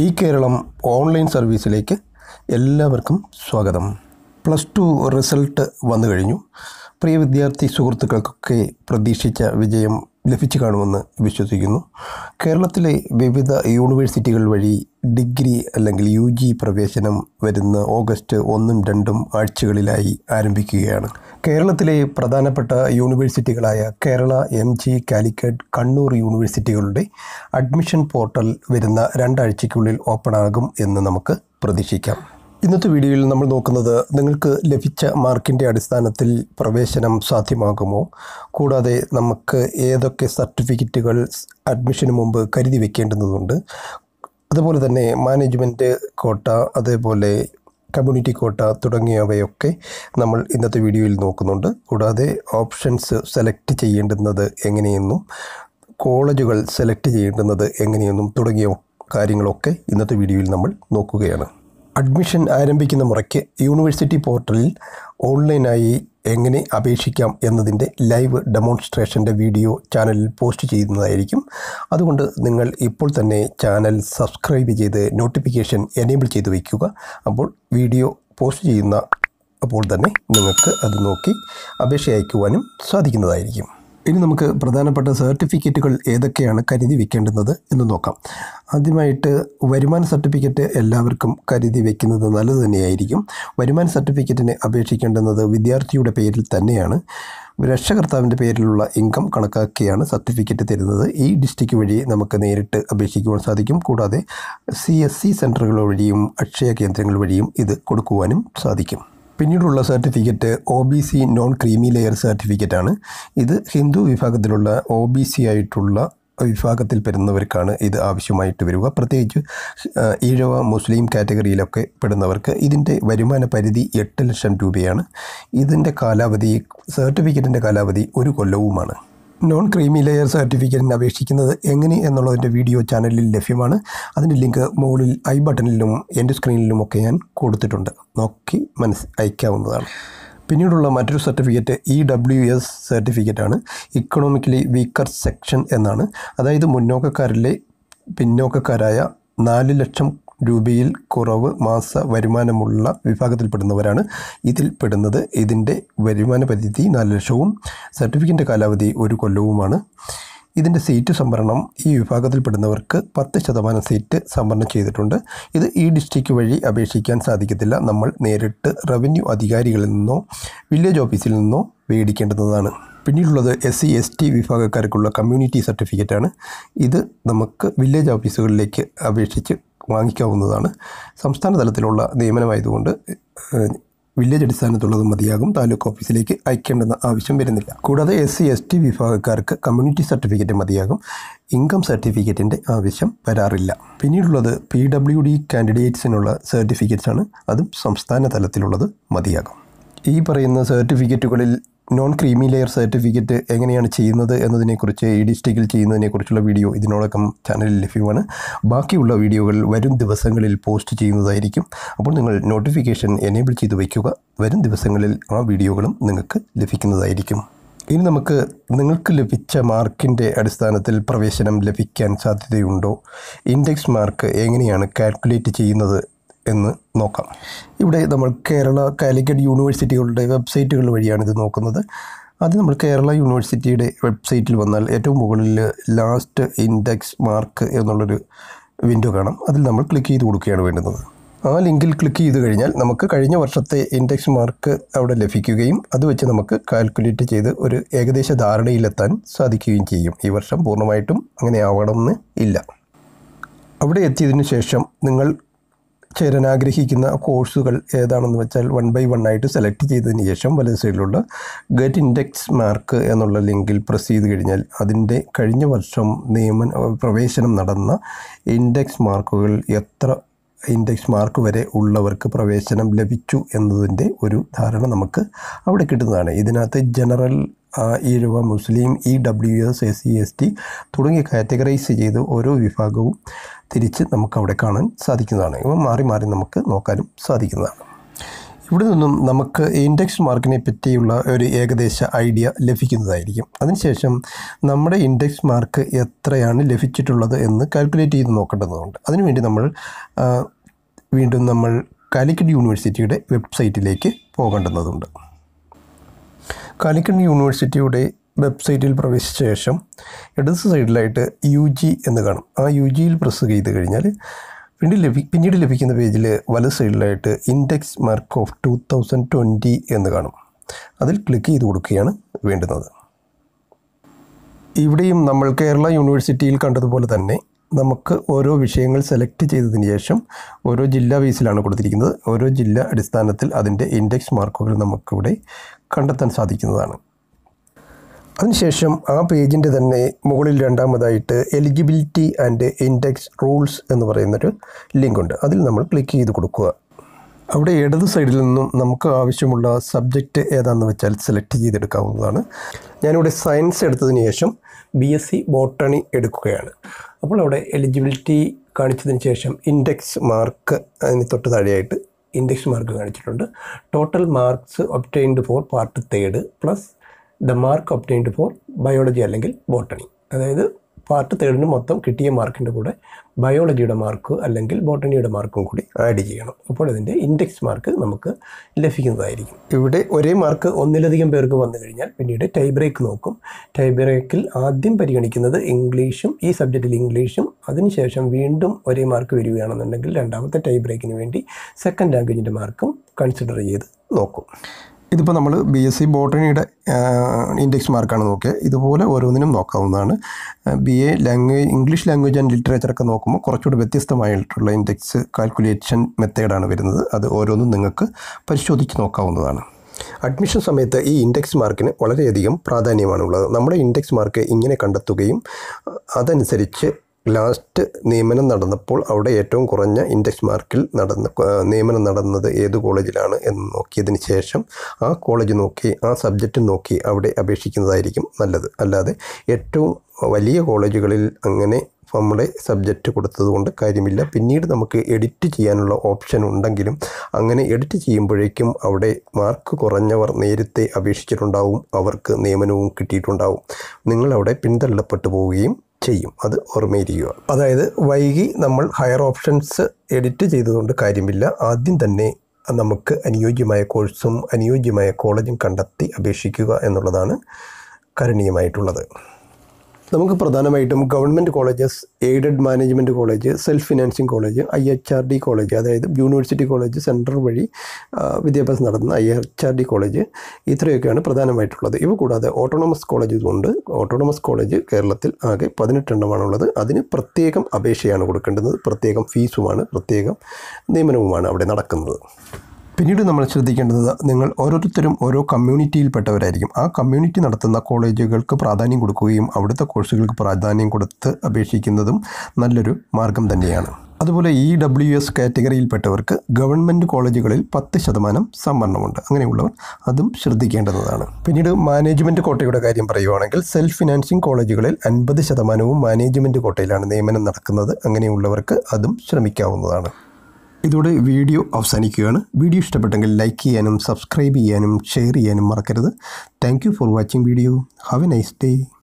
ഈ കേരളം ഓൺലൈൻ സർവീസിലേക്ക് എല്ലാവർക്കും സ്വാഗതം പ്ലസ് ടു റിസൾട്ട് വന്നു കഴിഞ്ഞു പ്രിയ വിദ്യാർത്ഥി സുഹൃത്തുക്കൾക്കൊക്കെ പ്രതീക്ഷിച്ച വിജയം ലഭിച്ചു കാണുമെന്ന് വിശ്വസിക്കുന്നു കേരളത്തിലെ വിവിധ യൂണിവേഴ്സിറ്റികൾ വഴി ഡിഗ്രി അല്ലെങ്കിൽ യു ജി പ്രവേശനം വരുന്ന ഓഗസ്റ്റ് ഒന്നും രണ്ടും ആഴ്ചകളിലായി ആരംഭിക്കുകയാണ് കേരളത്തിലെ പ്രധാനപ്പെട്ട യൂണിവേഴ്സിറ്റികളായ കേരള എം ജി കാലിക്കറ്റ് കണ്ണൂർ യൂണിവേഴ്സിറ്റികളുടെ അഡ്മിഷൻ പോർട്ടൽ വരുന്ന രണ്ടാഴ്ചയ്ക്കുള്ളിൽ ഓപ്പണാകും എന്ന് നമുക്ക് പ്രതീക്ഷിക്കാം ഇന്നത്തെ വീഡിയോയിൽ നമ്മൾ നോക്കുന്നത് നിങ്ങൾക്ക് ലഭിച്ച മാർക്കിൻ്റെ അടിസ്ഥാനത്തിൽ പ്രവേശനം സാധ്യമാകുമോ കൂടാതെ നമുക്ക് ഏതൊക്കെ സർട്ടിഫിക്കറ്റുകൾ അഡ്മിഷന് മുമ്പ് കരുതി വെക്കേണ്ടതുണ്ട് അതുപോലെ തന്നെ മാനേജ്മെൻറ്റ് കോട്ട അതേപോലെ കമ്മ്യൂണിറ്റി കോട്ട തുടങ്ങിയവയൊക്കെ നമ്മൾ ഇന്നത്തെ വീഡിയോയിൽ നോക്കുന്നുണ്ട് കൂടാതെ ഓപ്ഷൻസ് സെലക്ട് ചെയ്യേണ്ടുന്നത് എങ്ങനെയെന്നും കോളേജുകൾ സെലക്ട് ചെയ്യേണ്ടുന്നത് എങ്ങനെയെന്നും തുടങ്ങിയ കാര്യങ്ങളൊക്കെ ഇന്നത്തെ വീഡിയോയിൽ നമ്മൾ നോക്കുകയാണ് അഡ്മിഷൻ ആരംഭിക്കുന്ന മുറയ്ക്ക് യൂണിവേഴ്സിറ്റി പോർട്ടലിൽ ഓൺലൈനായി എങ്ങനെ അപേക്ഷിക്കാം എന്നതിൻ്റെ ലൈവ് ഡെമോൺസ്ട്രേഷൻ്റെ വീഡിയോ ചാനലിൽ പോസ്റ്റ് ചെയ്യുന്നതായിരിക്കും അതുകൊണ്ട് നിങ്ങൾ ഇപ്പോൾ തന്നെ ചാനൽ സബ്സ്ക്രൈബ് ചെയ്ത് നോട്ടിഫിക്കേഷൻ എനേബിൾ ചെയ്ത് വയ്ക്കുക അപ്പോൾ വീഡിയോ പോസ്റ്റ് ചെയ്യുന്ന അപ്പോൾ തന്നെ നിങ്ങൾക്ക് അത് നോക്കി അപേക്ഷ അയക്കുവാനും സാധിക്കുന്നതായിരിക്കും ഇനി നമുക്ക് പ്രധാനപ്പെട്ട സർട്ടിഫിക്കറ്റുകൾ ഏതൊക്കെയാണ് കരുതി വെക്കേണ്ടുന്നത് എന്ന് നോക്കാം ആദ്യമായിട്ട് വരുമാന സർട്ടിഫിക്കറ്റ് എല്ലാവർക്കും കരുതി വെക്കുന്നത് നല്ലത് തന്നെയായിരിക്കും വരുമാന സർട്ടിഫിക്കറ്റിന് അപേക്ഷിക്കേണ്ടുന്നത് വിദ്യാർത്ഥിയുടെ പേരിൽ തന്നെയാണ് രക്ഷകർത്താവിൻ്റെ പേരിലുള്ള ഇൻകം കണക്കാക്കിയാണ് സർട്ടിഫിക്കറ്റ് തരുന്നത് ഈ ഡിസ്ട്രിക്ട് വഴി നമുക്ക് നേരിട്ട് അപേക്ഷിക്കുവാൻ സാധിക്കും കൂടാതെ സി എസ് സി സെൻറ്ററുകൾ വഴിയും അക്ഷയ കേന്ദ്രങ്ങൾ വഴിയും ഇത് കൊടുക്കുവാനും സാധിക്കും പിന്നീടുള്ള certificate O B C non creamy layer സർട്ടിഫിക്കറ്റാണ് ഇത് ഹിന്ദു വിഭാഗത്തിലുള്ള ഒ ബി സി ആയിട്ടുള്ള വിഭാഗത്തിൽ പെടുന്നവർക്കാണ് ഇത് ആവശ്യമായിട്ട് വരിക പ്രത്യേകിച്ച് ഈഴവ മുസ്ലിം കാറ്റഗറിയിലൊക്കെ പെടുന്നവർക്ക് ഇതിൻ്റെ വരുമാന പരിധി എട്ട് ലക്ഷം രൂപയാണ് ഇതിൻ്റെ കാലാവധി സർട്ടിഫിക്കറ്റിൻ്റെ കാലാവധി ഒരു കൊല്ലവുമാണ് നോൺ ക്രീമി ലെയർ സർട്ടിഫിക്കറ്റിന് അപേക്ഷിക്കുന്നത് എങ്ങനെ എന്നുള്ളതിൻ്റെ വീഡിയോ ചാനലിൽ ലഭ്യമാണ് അതിൻ്റെ ലിങ്ക് മുകളിൽ ഐ ബട്ടണിലും എൻ്റെ സ്ക്രീനിലും ഒക്കെ ഞാൻ കൊടുത്തിട്ടുണ്ട് നോക്കി മനസ്സ് അയക്കാവുന്നതാണ് പിന്നീടുള്ള മറ്റൊരു സർട്ടിഫിക്കറ്റ് ഇ ഡബ്ല്യു എസ് സർട്ടിഫിക്കറ്റാണ് ഇക്കണോമിക്കലി വീക്കർ സെക്ഷൻ എന്നാണ് അതായത് മുന്നോക്കക്കാരിലെ പിന്നോക്കക്കാരായ നാല് ലക്ഷം രൂപയിൽ കുറവ് മാസ വരുമാനമുള്ള വിഭാഗത്തിൽപ്പെടുന്നവരാണ് ഇതിൽ പെടുന്നത് ഇതിൻ്റെ വരുമാന പരിധി നാല് ലക്ഷവും സർട്ടിഫിക്കറ്റ് കാലാവധി ഒരു കൊല്ലവുമാണ് ഇതിൻ്റെ സീറ്റ് സംവരണം ഈ വിഭാഗത്തിൽപ്പെടുന്നവർക്ക് പത്ത് ശതമാനം സീറ്റ് സംവരണം ചെയ്തിട്ടുണ്ട് ഇത് ഈ ഡിസ്ട്രിക്റ്റ് വഴി അപേക്ഷിക്കാൻ സാധിക്കത്തില്ല നമ്മൾ നേരിട്ട് റവന്യൂ അധികാരികളിൽ നിന്നോ വില്ലേജ് ഓഫീസിൽ നിന്നോ മേടിക്കേണ്ടുന്നതാണ് പിന്നീടുള്ളത് എസ് സി എസ് ടി വിഭാഗക്കാർക്കുള്ള കമ്മ്യൂണിറ്റി സർട്ടിഫിക്കറ്റാണ് ഇത് നമുക്ക് വില്ലേജ് ഓഫീസുകളിലേക്ക് അപേക്ഷിച്ച് വാങ്ങിക്കാവുന്നതാണ് സംസ്ഥാന തലത്തിലുള്ള നിയമനമായതുകൊണ്ട് വില്ലേജ് അടിസ്ഥാനത്തുള്ളത് മതിയാകും താലൂക്ക് ഓഫീസിലേക്ക് അയക്കേണ്ടെന്ന ആവശ്യം വരുന്നില്ല കൂടാതെ എസ് സി എസ് ടി വിഭാഗക്കാർക്ക് കമ്മ്യൂണിറ്റി സർട്ടിഫിക്കറ്റ് മതിയാകും ഇൻകം സർട്ടിഫിക്കറ്റിൻ്റെ ആവശ്യം വരാറില്ല പിന്നീടുള്ളത് പി ഡബ്ല്യു ഡി കാൻഡിഡേറ്റ്സിനുള്ള സർട്ടിഫിക്കറ്റ്സാണ് അതും സംസ്ഥാന തലത്തിലുള്ളത് മതിയാകും ഈ പറയുന്ന സർട്ടിഫിക്കറ്റുകളിൽ നോൺ ക്രീമി ലെയർ സർട്ടിഫിക്കറ്റ് എങ്ങനെയാണ് ചെയ്യുന്നത് എന്നതിനെക്കുറിച്ച് ഈ ഡിസ്ട്രിക്റ്റിൽ ചെയ്യുന്നതിനെക്കുറിച്ചുള്ള വീഡിയോ ഇതിനോടൊപ്പം ചാനലിൽ ലഭ്യമാണ് ബാക്കിയുള്ള വീഡിയോകൾ വരും ദിവസങ്ങളിൽ പോസ്റ്റ് ചെയ്യുന്നതായിരിക്കും അപ്പോൾ നിങ്ങൾ നോട്ടിഫിക്കേഷൻ എനേബിൾ ചെയ്ത് വയ്ക്കുക വരും ദിവസങ്ങളിൽ ആ വീഡിയോകളും നിങ്ങൾക്ക് ലഭിക്കുന്നതായിരിക്കും ഇനി നമുക്ക് നിങ്ങൾക്ക് ലഭിച്ച മാർക്കിൻ്റെ അടിസ്ഥാനത്തിൽ പ്രവേശനം ലഭിക്കാൻ സാധ്യതയുണ്ടോ ഇൻഡെക്സ് മാർക്ക് എങ്ങനെയാണ് കാൽക്കുലേറ്റ് ചെയ്യുന്നത് എന്ന് നോക്കാം ഇവിടെ നമ്മൾ കേരള കാലിക്കറ്റ് യൂണിവേഴ്സിറ്റികളുടെ വെബ്സൈറ്റുകൾ വഴിയാണ് ഇത് നോക്കുന്നത് അത് നമ്മൾ കേരള യൂണിവേഴ്സിറ്റിയുടെ വെബ്സൈറ്റിൽ വന്നാൽ ഏറ്റവും മുകളിൽ ലാസ്റ്റ് ഇൻഡെക്സ് മാർക്ക് എന്നുള്ളൊരു വിൻഡോ കാണാം അതിൽ നമ്മൾ ക്ലിക്ക് ചെയ്ത് കൊടുക്കുകയാണ് വേണ്ടുന്നത് ആ ലിങ്കിൽ ക്ലിക്ക് ചെയ്ത് കഴിഞ്ഞാൽ നമുക്ക് കഴിഞ്ഞ വർഷത്തെ ഇൻഡെക്സ് മാർക്ക് അവിടെ ലഭിക്കുകയും അത് വെച്ച് നമുക്ക് കാൽക്കുലേറ്റ് ചെയ്ത് ഒരു ഏകദേശ ധാരണയിലെത്താൻ സാധിക്കുകയും ചെയ്യും ഈ വർഷം പൂർണ്ണമായിട്ടും അങ്ങനെ ആവണമെന്ന് ഇല്ല അവിടെ എത്തിയതിനു ശേഷം നിങ്ങൾ ചേരാൻ ആഗ്രഹിക്കുന്ന കോഴ്സുകൾ ഏതാണെന്ന് വെച്ചാൽ വൺ ബൈ വൺ ആയിട്ട് സെലക്ട് ചെയ്തതിന് ശേഷം വലത് സൈഡിലുള്ള ഗെറ്റ് ഇൻഡെക്സ് മാർക്ക് എന്നുള്ള ലിങ്കിൽ പ്രസ് ചെയ്ത് കഴിഞ്ഞാൽ അതിൻ്റെ കഴിഞ്ഞ വർഷം നിയമന പ്രവേശനം നടന്ന ഇൻഡെക്സ് മാർക്കുകൾ എത്ര ഇൻഡെക്സ് മാർക്ക് വരെ ഉള്ളവർക്ക് പ്രവേശനം ലഭിച്ചു എന്നതിൻ്റെ ഒരു ധാരണ നമുക്ക് അവിടെ കിട്ടുന്നതാണ് ഇതിനകത്ത് ജനറൽ ഈ രൂപ മുസ്ലിം E e W S S C e S T തുടങ്ങി കാറ്റഗറൈസ് ചെയ്ത് ഓരോ വിഭാഗവും തിരിച്ച് നമുക്ക് അവിടെ കാണാൻ സാധിക്കുന്നതാണ് ഇവ മാറി മാറി നമുക്ക് നോക്കാനും സാധിക്കുന്നതാണ് ഇവിടെ നിന്നും നമുക്ക് ഇൻഡെക്സ് മാർക്കിനെ പറ്റിയുള്ള ഒരു ഏകദേശ ഐഡിയ ലഭിക്കുന്നതായിരിക്കും അതിനുശേഷം നമ്മുടെ ഇൻഡെക്സ് മാർക്ക് എത്രയാണ് ലഭിച്ചിട്ടുള്ളത് എന്ന് കാൽക്കുലേറ്റ് ചെയ്ത് നോക്കേണ്ടതുണ്ട് അതിനുവേണ്ടി നമ്മൾ വീണ്ടും നമ്മൾ കാലിക്കറ്റ് യൂണിവേഴ്സിറ്റിയുടെ വെബ്സൈറ്റിലേക്ക് പോകേണ്ടതുണ്ട് കാലിക്കൺ യൂണിവേഴ്സിറ്റിയുടെ വെബ്സൈറ്റിൽ പ്രവേശിച്ച ശേഷം ഇടത് സൈഡിലായിട്ട് യു ജി എന്ന് കാണും ആ യു ജിയിൽ പ്രസ് ചെയ്ത് കഴിഞ്ഞാൽ പിന്നീട് ലഭി പിന്നീട് ലഭിക്കുന്ന പേജിൽ വലത് സൈഡിലായിട്ട് index mark of two thousand twenty എന്ന് കാണും അതിൽ ക്ലിക്ക് ചെയ്ത് കൊടുക്കുകയാണ് വേണ്ടുന്നത് ഇവിടെയും നമ്മൾ കേരള യൂണിവേഴ്സിറ്റിയിൽ കണ്ടതുപോലെ തന്നെ നമുക്ക് ഓരോ വിഷയങ്ങൾ സെലക്ട് ചെയ്തതിന് ശേഷം ഓരോ ജില്ലാ ബേസിലാണ് കൊടുത്തിരിക്കുന്നത് ഓരോ ജില്ല അടിസ്ഥാനത്തിൽ അതിൻ്റെ ഇൻഡെക്സ് മാർക്കുകൾ നമുക്കിവിടെ കണ്ടെത്താൻ സാധിക്കുന്നതാണ് അതിനുശേഷം ആ പേജിൻ്റെ തന്നെ മുകളിൽ രണ്ടാമതായിട്ട് എലിജിബിലിറ്റി ആൻഡ് ഇൻഡെക്സ് റൂൾസ് എന്ന് പറയുന്നൊരു ലിങ്കുണ്ട് അതിൽ നമ്മൾ ക്ലിക്ക് ചെയ്ത് കൊടുക്കുക അവിടെ ഇടത് സൈഡിൽ നിന്നും നമുക്ക് ആവശ്യമുള്ള സബ്ജക്റ്റ് ഏതാണെന്ന് വെച്ചാൽ സെലക്ട് ചെയ്തെടുക്കാവുന്നതാണ് ഞാനിവിടെ സയൻസ് എടുത്തതിന് ശേഷം ബി എസ് സി ബോട്ടണി എടുക്കുകയാണ് അപ്പോൾ അവിടെ എലിജിബിലിറ്റി കാണിച്ചതിന് ശേഷം ഇൻഡെക്സ് മാർക്ക് അതിന് തൊട്ട് താഴെയായിട്ട് ഇൻഡെക്സ് മാർക്ക് കാണിച്ചിട്ടുണ്ട് total marks obtained for part third plus the mark obtained for biology അല്ലെങ്കിൽ ബോട്ടണി അതായത് പാർട്ട് തേർഡിന് മൊത്തം കിട്ടിയ മാർക്കിൻ്റെ കൂടെ ബയോളജിയുടെ മാർക്ക് അല്ലെങ്കിൽ ബോട്ടണിയുടെ മാർക്കും കൂടി ആഡ് ചെയ്യണം അപ്പോൾ ഇതിൻ്റെ ഇൻഡെക്സ് മാർക്ക് നമുക്ക് ലഭിക്കുന്നതായിരിക്കും ഇവിടെ ഒരേ മാർക്ക് ഒന്നിലധികം പേർക്ക് വന്നു കഴിഞ്ഞാൽ പിന്നീട് ടൈ ബ്രേക്ക് നോക്കും ടൈ ബ്രേക്കിൽ ആദ്യം പരിഗണിക്കുന്നത് ഇംഗ്ലീഷും ഈ സബ്ജക്റ്റിൽ ഇംഗ്ലീഷും അതിനുശേഷം വീണ്ടും ഒരേ മാർക്ക് വരികയാണെന്നുണ്ടെങ്കിൽ രണ്ടാമത്തെ ടൈ ബ്രേക്കിന് വേണ്ടി സെക്കൻഡ് ലാംഗ്വേജിൻ്റെ മാർക്കും കൺസിഡർ ചെയ്ത് നോക്കും ഇതിപ്പോൾ നമ്മൾ ബി എസ് സി e ബോട്ടണിയുടെ ഇൻഡെക്സ് മാർക്കാണ് നോക്കിയത് ഇതുപോലെ ഓരോന്നിനും നോക്കാവുന്നതാണ് B A language English language and ലിറ്ററേച്ചറൊക്കെ നോക്കുമ്പോൾ കുറച്ചുകൂടി വ്യത്യസ്തമായിട്ടുള്ള ഇൻഡെക്സ് കാൽക്കുലേഷൻ മെത്തേഡാണ് വരുന്നത് അത് ഓരോന്നും നിങ്ങൾക്ക് പരിശോധിച്ച് നോക്കാവുന്നതാണ് അഡ്മിഷൻ സമയത്ത് ഈ ഇൻഡെക്സ് മാർക്കിന് വളരെയധികം പ്രാധാന്യമാണുള്ളത് നമ്മുടെ ഇൻഡെക്സ് മാർക്ക് ഇങ്ങനെ കണ്ടെത്തുകയും അതനുസരിച്ച് ലാസ്റ്റ് നിയമനം നടന്നപ്പോൾ അവിടെ ഏറ്റവും കുറഞ്ഞ ഇൻഡെക്സ് മാർക്കിൽ നടന്ന നിയമനം നടന്നത് ഏത് കോളേജിലാണ് എന്ന് നോക്കിയതിന് ശേഷം ആ കോളേജ് നോക്കി ആ സബ്ജക്റ്റ് നോക്കി അവിടെ അപേക്ഷിക്കുന്നതായിരിക്കും നല്ലത് അല്ലാതെ ഏറ്റവും വലിയ കോളേജുകളിൽ അങ്ങനെ നമ്മുടെ സബ്ജക്റ്റ് കൊടുത്തതുകൊണ്ട് കാര്യമില്ല പിന്നീട് നമുക്ക് എഡിറ്റ് ചെയ്യാനുള്ള ഓപ്ഷൻ ഉണ്ടെങ്കിലും അങ്ങനെ എഡിറ്റ് ചെയ്യുമ്പോഴേക്കും അവിടെ മാർക്ക് കുറഞ്ഞവർ നേരത്തെ അപേക്ഷിച്ചിട്ടുണ്ടാവും അവർക്ക് നിയമനവും കിട്ടിയിട്ടുണ്ടാവും നിങ്ങളവിടെ പിന്തള്ളപ്പെട്ടു പോവുകയും ചെയ്യും അത് ഓർമ്മയിരിക്കുക അതായത് വൈകി നമ്മൾ ഹയർ ഓപ്ഷൻസ് എഡിറ്റ് ചെയ്തതുകൊണ്ട് കാര്യമില്ല ആദ്യം തന്നെ നമുക്ക് അനുയോജ്യമായ കോഴ്സും അനുയോജ്യമായ കോളേജും കണ്ടെത്തി അപേക്ഷിക്കുക എന്നുള്ളതാണ് കരണീയമായിട്ടുള്ളത് നമുക്ക് പ്രധാനമായിട്ടും government colleges aided management college self financing college I H R D college അതായത് യൂണിവേഴ്സിറ്റി കോളേജ് സെൻറ്റർ വഴി വിദ്യാഭ്യാസം നടത്തുന്ന I H R D college ഇത്രയൊക്കെയാണ് പ്രധാനമായിട്ടുള്ളത് ഇവ കൂടാതെ ഓട്ടോണമസ് കോളേജ് ഉണ്ട് ഓട്ടോണമസ് കോളേജ് കേരളത്തിൽ ആകെ പതിനെട്ടെണ്ണമാണുള്ളത് അതിന് പ്രത്യേകം അപേക്ഷയാണ് കൊടുക്കേണ്ടത് പ്രത്യേകം ഫീസുമാണ് പ്രത്യേകം നിയമനവുമാണ് അവിടെ നടക്കുന്നത് പിന്നീട് നമ്മൾ ശ്രദ്ധിക്കേണ്ടത് നിങ്ങൾ ഓരോരുത്തരും ഓരോ കമ്മ്യൂണിറ്റിയിൽപ്പെട്ടവരായിരിക്കും ആ കമ്മ്യൂണിറ്റി നടത്തുന്ന കോളേജുകൾക്ക് പ്രാധാന്യം കൊടുക്കുകയും അവിടുത്തെ കോഴ്സുകൾക്ക് പ്രാധാന്യം കൊടുത്ത് അപേക്ഷിക്കുന്നതും നല്ലൊരു മാർഗം തന്നെയാണ് അതുപോലെ ഇ ഡബ്ല്യു എസ് കാറ്റഗറിയിൽപ്പെട്ടവർക്ക് ഗവൺമെൻറ് കോളേജുകളിൽ പത്ത് ശതമാനം സംവരണമുണ്ട് അങ്ങനെയുള്ളവർ അതും ശ്രദ്ധിക്കേണ്ടതാണ് പിന്നീട് മാനേജ്മെൻറ്റ് കോട്ടയുടെ കാര്യം പറയുകയാണെങ്കിൽ സെൽഫ് ഫിനാൻസിങ് കോളേജുകളിൽ അൻപത് ശതമാനവും മാനേജ്മെൻറ്റ് കോട്ടയിലാണ് നിയമനം നടക്കുന്നത് അങ്ങനെയുള്ളവർക്ക് അതും ശ്രമിക്കാവുന്നതാണ് ഇതോടെ വീഡിയോ അവസാനിക്കുകയാണ് വീഡിയോ ഇഷ്ടപ്പെട്ടെങ്കിൽ ലൈക്ക് ചെയ്യാനും സബ്സ്ക്രൈബ് ചെയ്യാനും ഷെയർ ചെയ്യാനും മറക്കരുത് thank for watching video have a nice day